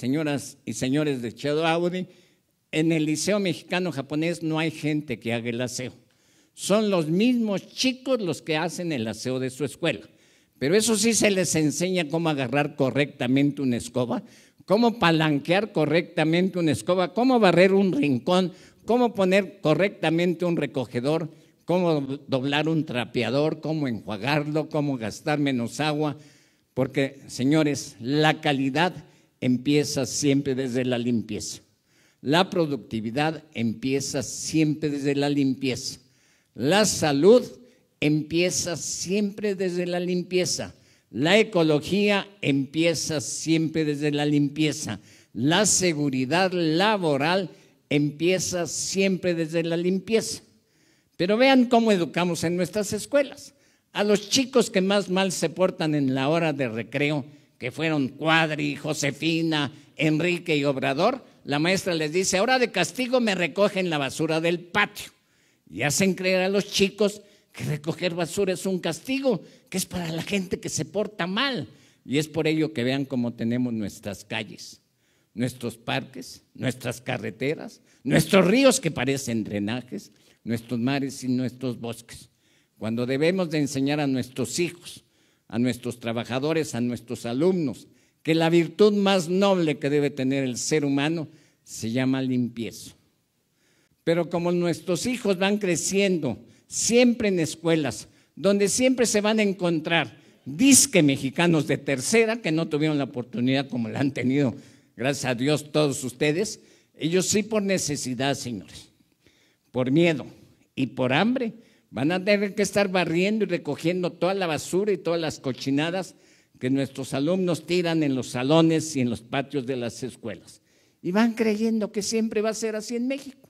señoras y señores de Chedo Audi, en el Liceo Mexicano Japonés no hay gente que haga el aseo. Son los mismos chicos los que hacen el aseo de su escuela. Pero eso sí se les enseña cómo agarrar correctamente una escoba, cómo palanquear correctamente una escoba, cómo barrer un rincón, cómo poner correctamente un recogedor, cómo doblar un trapeador, cómo enjuagarlo, cómo gastar menos agua. Porque, señores, la calidad empieza siempre desde la limpieza. La productividad empieza siempre desde la limpieza. La salud empieza siempre desde la limpieza. La ecología empieza siempre desde la limpieza. La seguridad laboral empieza siempre desde la limpieza. Pero vean cómo educamos en nuestras escuelas. A los chicos que más mal se portan en la hora de recreo, que fueron Cuadri, Josefina, Enrique y Obrador, la maestra les dice, ahora de castigo me recogen la basura del patio. Y hacen creer a los chicos que recoger basura es un castigo, que es para la gente que se porta mal. Y es por ello que vean cómo tenemos nuestras calles, nuestros parques, nuestras carreteras, nuestros ríos que parecen drenajes, nuestros mares y nuestros bosques. Cuando debemos de enseñar a nuestros hijos a nuestros trabajadores, a nuestros alumnos, que la virtud más noble que debe tener el ser humano se llama limpieza. Pero como nuestros hijos van creciendo, siempre en escuelas, donde siempre se van a encontrar disque mexicanos de tercera que no tuvieron la oportunidad como la han tenido, gracias a Dios, todos ustedes, ellos sí por necesidad, señores, por miedo y por hambre, Van a tener que estar barriendo y recogiendo toda la basura y todas las cochinadas que nuestros alumnos tiran en los salones y en los patios de las escuelas. Y van creyendo que siempre va a ser así en México.